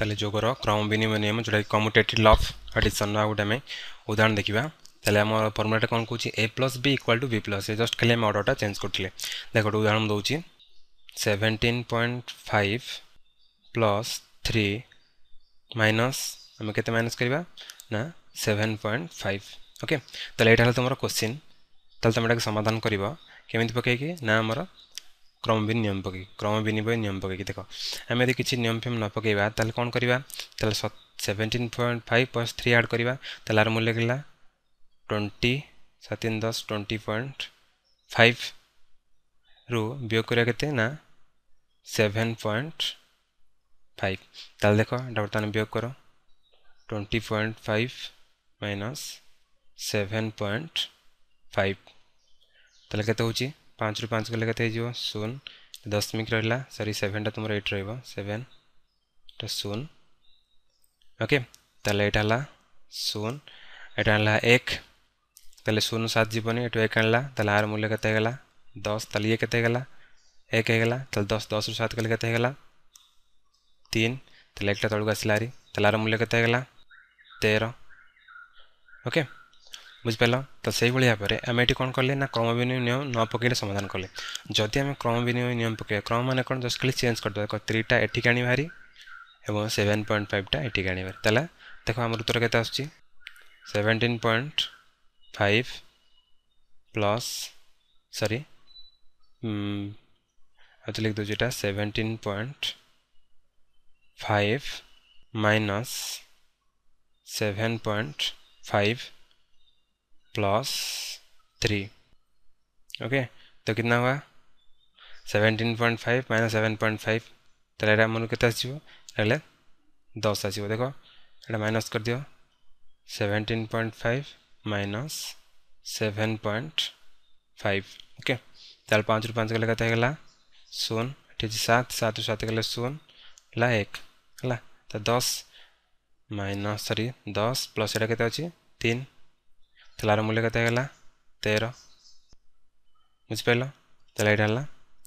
तेल जोगर क्रम विनिमय नियम जोटा कि लफ एडिशन रोटे आम उदाहरण देखा तेल आम फर्मुलाटा कौन कौन A plus B equal to B plus A just खाली आम अर्डरटा चेज करते देख उदाहरण दूँ seventeen point five plus three minus आम के माइनस करवा ना सेवेन पॉइंट फाइव ओके तो यहाँ तुम क्वेश्चन तुम्हें समाधान करमी पकईकि ना आम ক্রমবিহীন নিয়ম পকাই ক্রমবিনিময় নিয়ম পকাইকি দেখ আমি যদি কিছু নিয়ম ফিয়ম ন পকাইবা তাহলে কোণ করা তাহলে seventeen point five plus three add করা তাহলে আর মূল্য গেলা টোয়েন্টি সাত তিন দশ টোয়েন্টি পয়েন্ট ফাইভ রু বিয়োগ করা কেতে না সেভেন পয়েন্ট ফাইভ তাহলে দেখ এটা বর্তমানে বিয়োগ কর twenty point five minus seven point five তাহলে কেতে হচ্ছে पाँच रु पाँच गले कतो शून दशमिक रहा सरी सेवेनटा तुम एट रेवेन शून ओके यहाँ है शून एट आक शून सात जीवन एट एक आर मूल्य कत दस ते के एक है दस दस रु सात गले कतला तीन तेल एकटा तौक आसला हरी तेल आर मूल्य कत तेर ओके okay. बुझिपाल तो से भाया आम ये कौन कले क्रम विनिमय नियम न पक समाधान कले जदि आम क्रम विनिमय नियम पक क्रम मैंने कौन जस्ट खाली चेंज कर देख थ्रीटा एटिक आने भारी और सेवेन पॉइंट फाइवटा एटिक आने भारी तेल देख आम उत्तर के सेवेन्टीन पॉइंट फाइव प्लस सरी आज लिख दूसरी seventeen point five minus seven point five plus three okay तो कितना हुआ seventeen point five minus seven point five तो यहाँ मन के दस आस देख ये माइनस कर दियो seventeen point five minus seven point five okay पाँच रु पाँच गले कत शून सात सात रु सात गले शून है एक है तो दस माइनस सरी दस प्लस यहाँ के तीन তাহলে আর মূল্য কত হয়ে তের বুঝিপার তাহলে এটা হল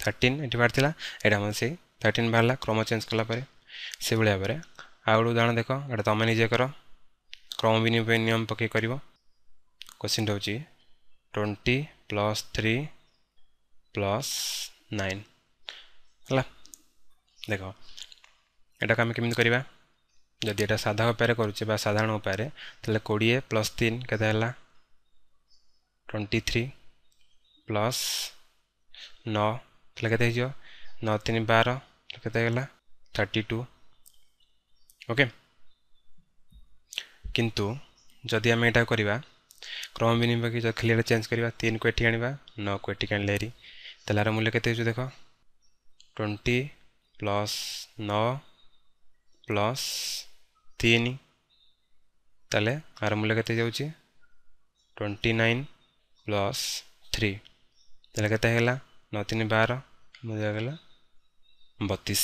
থার্টিন এটি বাহার লা এটা আমার সেই থার্টিন বাহারা ক্রম চেঞ্জ কলাপরে সেভাবে ভাবে আউ গোটে উদাহরণ দেখ এটা তুমি নিজে কর ক্রম বিনিময় নিয়ম পকাই করব কোশ্চিনটা হচ্ছে twenty plus three plus nine ହେଲା ଦେଖ ଏଟାକୁ ଆମେ କେମିତି କରିବା ଯଦି ଏଇଟା ସାଧା ଉପାୟରେ କରୁଛେ ବା ସାଧାରଣ ଉପାୟରେ ତାହେଲେ କୋଡ଼ିଏ ପ୍ଲସ୍ ତିନି କେତେ ହେଲା ट्वेंटी थ्री प्लस नौ लगाते नौ तीन बार लगाते थर्टी टू ओके किंतु जदि आम यहाँ करवा क्रम विनिमय की खाली चेंज करवा तीन को ये आने नौ को ये आने तेल मूल्य के देख ट्वेंटी प्लस नौ प्लस तीन तेल आर मूल्य के ट्वेंटी नाइन प्लस थ्री तेल के नौतीन बार मुझे गला बतीस